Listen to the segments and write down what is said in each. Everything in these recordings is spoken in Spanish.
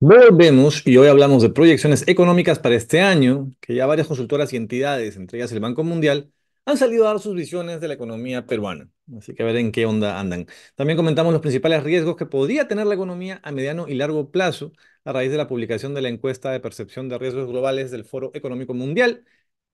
vemos, y hoy hablamos de proyecciones económicas para este año, que ya varias consultoras y entidades, entre ellas el Banco Mundial, han salido a dar sus visiones de la economía peruana. Así que a ver en qué onda andan. También comentamos los principales riesgos que podría tener la economía a mediano y largo plazo a raíz de la publicación de la encuesta de percepción de riesgos globales del Foro Económico Mundial.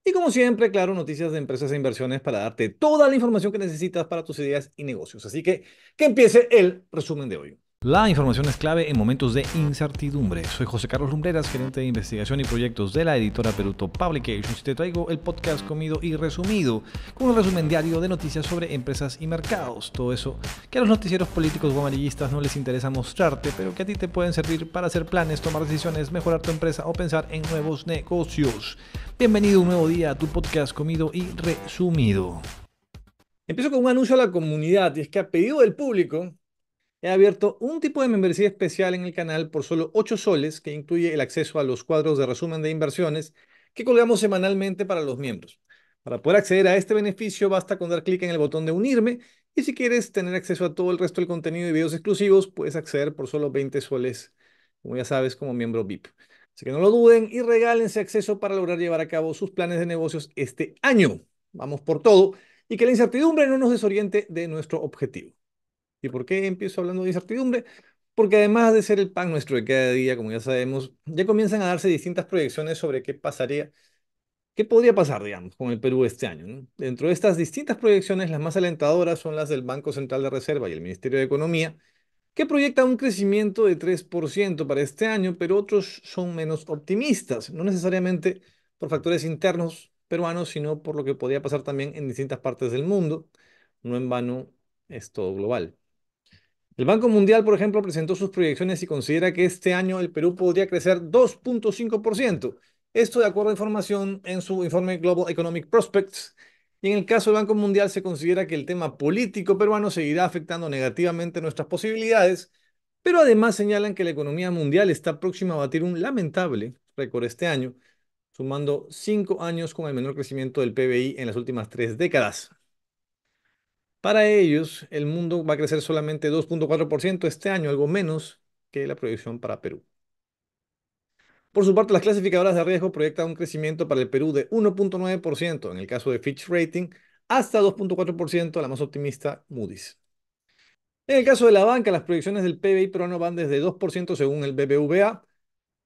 Y como siempre, claro, noticias de empresas e inversiones para darte toda la información que necesitas para tus ideas y negocios. Así que que empiece el resumen de hoy. La información es clave en momentos de incertidumbre. Soy José Carlos Lumbreras, gerente de investigación y proyectos de la editora Peruto Publications. Te traigo el podcast comido y resumido, con un resumen diario de noticias sobre empresas y mercados. Todo eso que a los noticieros políticos o amarillistas no les interesa mostrarte, pero que a ti te pueden servir para hacer planes, tomar decisiones, mejorar tu empresa o pensar en nuevos negocios. Bienvenido un nuevo día a tu podcast comido y resumido. Empiezo con un anuncio a la comunidad y es que a pedido del público he abierto un tipo de membresía especial en el canal por solo 8 soles, que incluye el acceso a los cuadros de resumen de inversiones que colgamos semanalmente para los miembros. Para poder acceder a este beneficio basta con dar clic en el botón de unirme y si quieres tener acceso a todo el resto del contenido y videos exclusivos, puedes acceder por solo 20 soles, como ya sabes, como miembro VIP. Así que no lo duden y regálense acceso para lograr llevar a cabo sus planes de negocios este año. Vamos por todo y que la incertidumbre no nos desoriente de nuestro objetivo. ¿Y por qué empiezo hablando de incertidumbre? Porque además de ser el pan nuestro de cada día, como ya sabemos, ya comienzan a darse distintas proyecciones sobre qué pasaría, qué podría pasar, digamos, con el Perú este año. Dentro de estas distintas proyecciones, las más alentadoras son las del Banco Central de Reserva y el Ministerio de Economía, que proyecta un crecimiento de 3% para este año, pero otros son menos optimistas, no necesariamente por factores internos peruanos, sino por lo que podría pasar también en distintas partes del mundo. No en vano, es todo global. El Banco Mundial, por ejemplo, presentó sus proyecciones y considera que este año el Perú podría crecer 2.5%. Esto de acuerdo a información en su informe Global Economic Prospects. Y en el caso del Banco Mundial se considera que el tema político peruano seguirá afectando negativamente nuestras posibilidades, pero además señalan que la economía mundial está próxima a batir un lamentable récord este año, sumando cinco años con el menor crecimiento del PBI en las últimas tres décadas. Para ellos, el mundo va a crecer solamente 2.4% este año, algo menos que la proyección para Perú. Por su parte, las clasificadoras de riesgo proyectan un crecimiento para el Perú de 1.9% en el caso de Fitch Rating, hasta 2.4% la más optimista Moody's. En el caso de la banca, las proyecciones del PBI peruano van desde 2% según el BBVA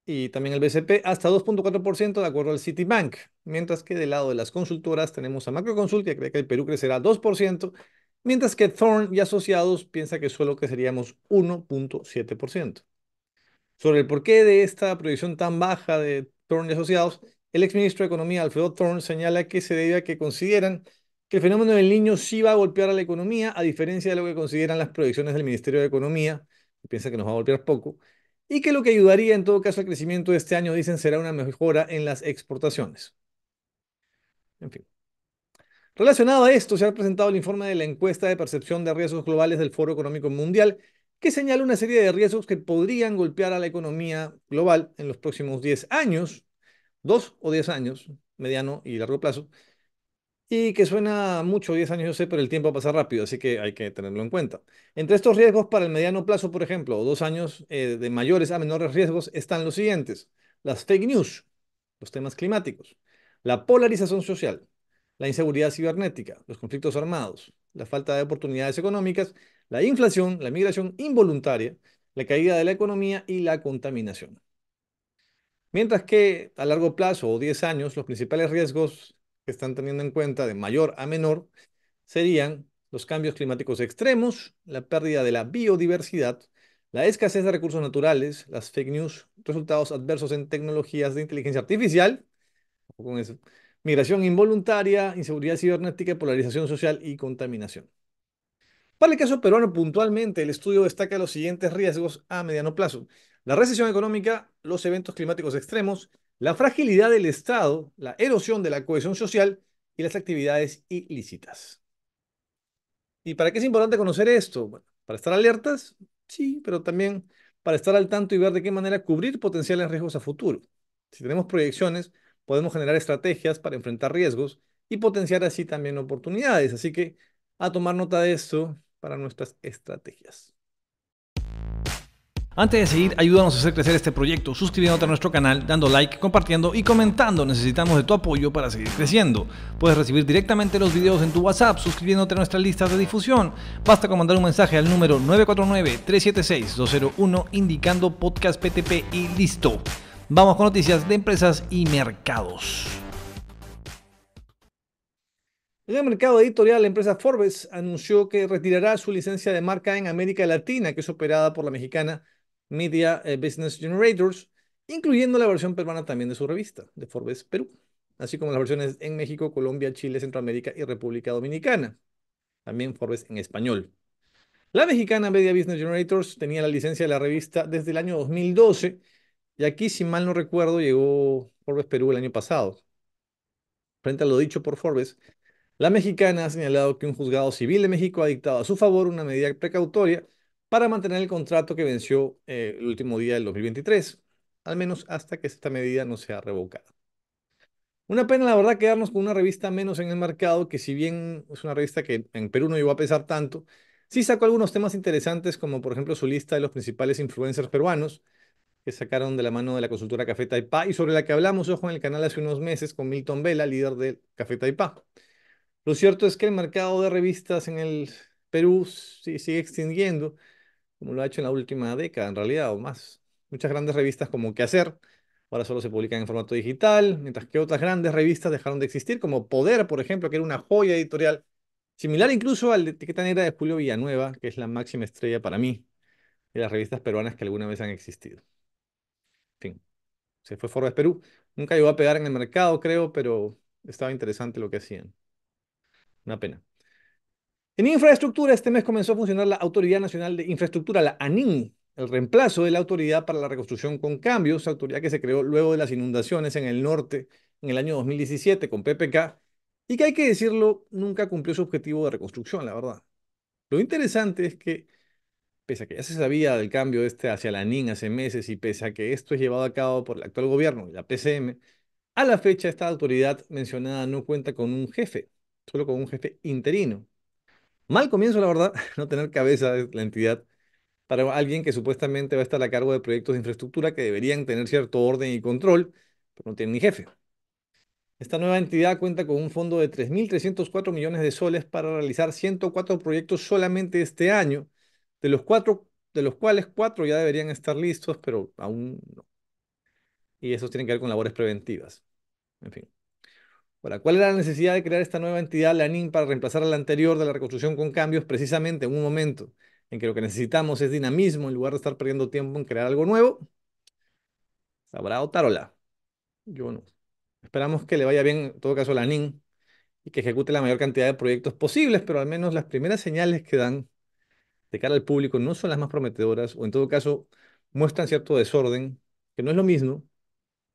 y también el BCP hasta 2.4% de acuerdo al Citibank, mientras que del lado de las consultoras tenemos a Macroconsult que cree que el Perú crecerá 2% mientras que Thorne y asociados piensa que solo seríamos 1.7%. Sobre el porqué de esta proyección tan baja de Thorne y asociados, el exministro de Economía Alfredo Thorne señala que se debe a que consideran que el fenómeno del niño sí va a golpear a la economía, a diferencia de lo que consideran las proyecciones del Ministerio de Economía, que piensa que nos va a golpear poco, y que lo que ayudaría en todo caso al crecimiento de este año, dicen, será una mejora en las exportaciones. En fin. Relacionado a esto, se ha presentado el informe de la encuesta de percepción de riesgos globales del Foro Económico Mundial, que señala una serie de riesgos que podrían golpear a la economía global en los próximos 10 años, 2 o 10 años, mediano y largo plazo, y que suena mucho, 10 años yo sé, pero el tiempo pasa rápido, así que hay que tenerlo en cuenta. Entre estos riesgos para el mediano plazo, por ejemplo, o dos años eh, de mayores a menores riesgos, están los siguientes. Las fake news, los temas climáticos, la polarización social, la inseguridad cibernética, los conflictos armados, la falta de oportunidades económicas, la inflación, la migración involuntaria, la caída de la economía y la contaminación. Mientras que a largo plazo o 10 años, los principales riesgos que están teniendo en cuenta de mayor a menor serían los cambios climáticos extremos, la pérdida de la biodiversidad, la escasez de recursos naturales, las fake news, resultados adversos en tecnologías de inteligencia artificial, con eso, migración involuntaria, inseguridad cibernética, polarización social y contaminación. Para el caso peruano puntualmente, el estudio destaca los siguientes riesgos a mediano plazo. La recesión económica, los eventos climáticos extremos, la fragilidad del Estado, la erosión de la cohesión social y las actividades ilícitas. ¿Y para qué es importante conocer esto? para estar alertas, sí, pero también para estar al tanto y ver de qué manera cubrir potenciales riesgos a futuro. Si tenemos proyecciones, podemos generar estrategias para enfrentar riesgos y potenciar así también oportunidades. Así que a tomar nota de esto para nuestras estrategias. Antes de seguir, ayúdanos a hacer crecer este proyecto suscribiéndote a nuestro canal, dando like, compartiendo y comentando. Necesitamos de tu apoyo para seguir creciendo. Puedes recibir directamente los videos en tu WhatsApp suscribiéndote a nuestra lista de difusión. Basta con mandar un mensaje al número 949-376-201 indicando podcast PTP y listo. Vamos con noticias de empresas y mercados. En el mercado editorial, la empresa Forbes anunció que retirará su licencia de marca en América Latina, que es operada por la mexicana Media eh, Business Generators, incluyendo la versión peruana también de su revista, de Forbes Perú, así como las versiones en México, Colombia, Chile, Centroamérica y República Dominicana, también Forbes en español. La mexicana Media Business Generators tenía la licencia de la revista desde el año 2012 y aquí, si mal no recuerdo, llegó Forbes Perú el año pasado. Frente a lo dicho por Forbes, la mexicana ha señalado que un juzgado civil de México ha dictado a su favor una medida precautoria para mantener el contrato que venció eh, el último día del 2023, al menos hasta que esta medida no sea revocada. Una pena, la verdad, quedarnos con una revista menos en el mercado, que si bien es una revista que en Perú no llegó a pesar tanto, sí sacó algunos temas interesantes, como por ejemplo su lista de los principales influencers peruanos, que sacaron de la mano de la consultora Café Taipá y sobre la que hablamos, ojo, en el canal hace unos meses con Milton Vela, líder de Café Taipá. Lo cierto es que el mercado de revistas en el Perú sigue extinguiendo, como lo ha hecho en la última década, en realidad, o más. Muchas grandes revistas como Qué hacer, ahora solo se publican en formato digital, mientras que otras grandes revistas dejaron de existir, como Poder, por ejemplo, que era una joya editorial, similar incluso al de Etiqueta Negra de Julio Villanueva, que es la máxima estrella para mí de las revistas peruanas que alguna vez han existido fin, se fue Forbes Perú. Nunca llegó a pegar en el mercado, creo, pero estaba interesante lo que hacían. Una pena. En infraestructura, este mes comenzó a funcionar la Autoridad Nacional de Infraestructura, la ANIN, el reemplazo de la Autoridad para la Reconstrucción con Cambios, autoridad que se creó luego de las inundaciones en el norte en el año 2017 con PPK y que hay que decirlo, nunca cumplió su objetivo de reconstrucción, la verdad. Lo interesante es que pese a que ya se sabía del cambio este hacia la NIN hace meses y pese a que esto es llevado a cabo por el actual gobierno y la PCM, a la fecha esta autoridad mencionada no cuenta con un jefe, solo con un jefe interino. Mal comienzo, la verdad, no tener cabeza la entidad para alguien que supuestamente va a estar a cargo de proyectos de infraestructura que deberían tener cierto orden y control, pero no tiene ni jefe. Esta nueva entidad cuenta con un fondo de 3.304 millones de soles para realizar 104 proyectos solamente este año, de los cuatro, de los cuales cuatro ya deberían estar listos, pero aún no. Y eso tiene que ver con labores preventivas. En fin. Ahora, ¿cuál era la necesidad de crear esta nueva entidad, la NIN, para reemplazar a la anterior de la reconstrucción con cambios? Precisamente en un momento en que lo que necesitamos es dinamismo en lugar de estar perdiendo tiempo en crear algo nuevo. Sabrá Otarola. Yo no. Esperamos que le vaya bien, en todo caso, a la NIN y que ejecute la mayor cantidad de proyectos posibles, pero al menos las primeras señales que dan de cara al público no son las más prometedoras o en todo caso muestran cierto desorden, que no es lo mismo,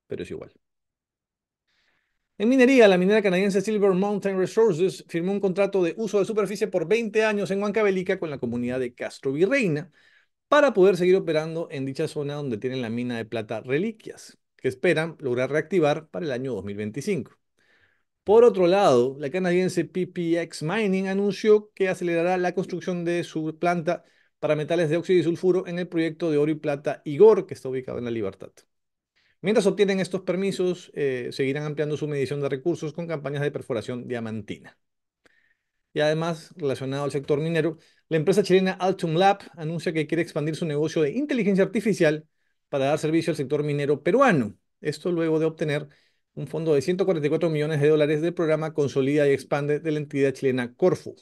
pero es igual. En minería, la minera canadiense Silver Mountain Resources firmó un contrato de uso de superficie por 20 años en Huancavelica con la comunidad de Castro Virreina para poder seguir operando en dicha zona donde tienen la mina de plata Reliquias, que esperan lograr reactivar para el año 2025. Por otro lado, la canadiense PPX Mining anunció que acelerará la construcción de su planta para metales de óxido y sulfuro en el proyecto de oro y plata Igor, que está ubicado en La Libertad. Mientras obtienen estos permisos, eh, seguirán ampliando su medición de recursos con campañas de perforación diamantina. Y además, relacionado al sector minero, la empresa chilena Altum Lab anuncia que quiere expandir su negocio de inteligencia artificial para dar servicio al sector minero peruano. Esto luego de obtener un fondo de 144 millones de dólares del programa Consolida y Expande de la entidad chilena Corfu.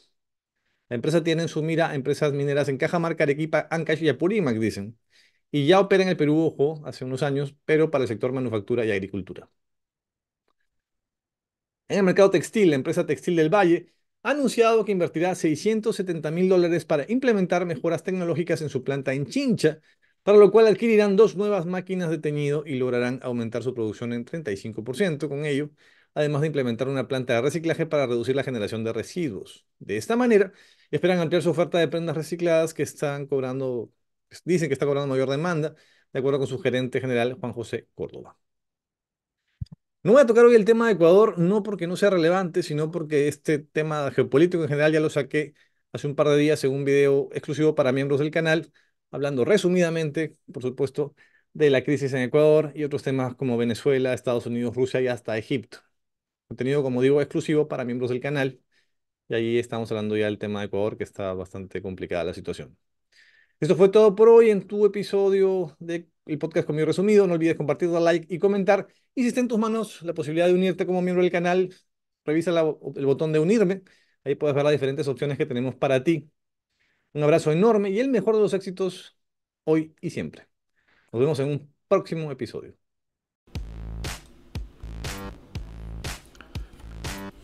La empresa tiene en su mira empresas mineras en Cajamarca, Arequipa, Ancash y Apurímac, dicen. Y ya opera en el Perú, ojo, hace unos años, pero para el sector manufactura y agricultura. En el mercado textil, la empresa Textil del Valle ha anunciado que invertirá 670 mil dólares para implementar mejoras tecnológicas en su planta en Chincha para lo cual adquirirán dos nuevas máquinas de teñido y lograrán aumentar su producción en 35% con ello, además de implementar una planta de reciclaje para reducir la generación de residuos. De esta manera, esperan ampliar su oferta de prendas recicladas que están cobrando, dicen que está cobrando mayor demanda, de acuerdo con su gerente general Juan José Córdoba. No voy a tocar hoy el tema de Ecuador, no porque no sea relevante, sino porque este tema geopolítico en general ya lo saqué hace un par de días en un video exclusivo para miembros del canal hablando resumidamente, por supuesto, de la crisis en Ecuador y otros temas como Venezuela, Estados Unidos, Rusia y hasta Egipto. Contenido, como digo, exclusivo para miembros del canal. Y ahí estamos hablando ya del tema de Ecuador, que está bastante complicada la situación. Esto fue todo por hoy en tu episodio del el podcast Conmigo Resumido. No olvides compartir, dar like y comentar. Y si está en tus manos la posibilidad de unirte como miembro del canal, revisa el botón de unirme. Ahí puedes ver las diferentes opciones que tenemos para ti un abrazo enorme y el mejor de los éxitos hoy y siempre. Nos vemos en un próximo episodio.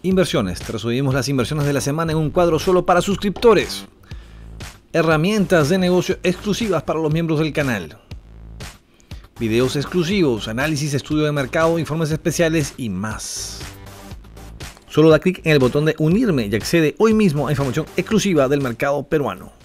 Inversiones. Resumimos las inversiones de la semana en un cuadro solo para suscriptores. Herramientas de negocio exclusivas para los miembros del canal. Videos exclusivos, análisis, estudio de mercado, informes especiales y más. Solo da clic en el botón de unirme y accede hoy mismo a información exclusiva del mercado peruano.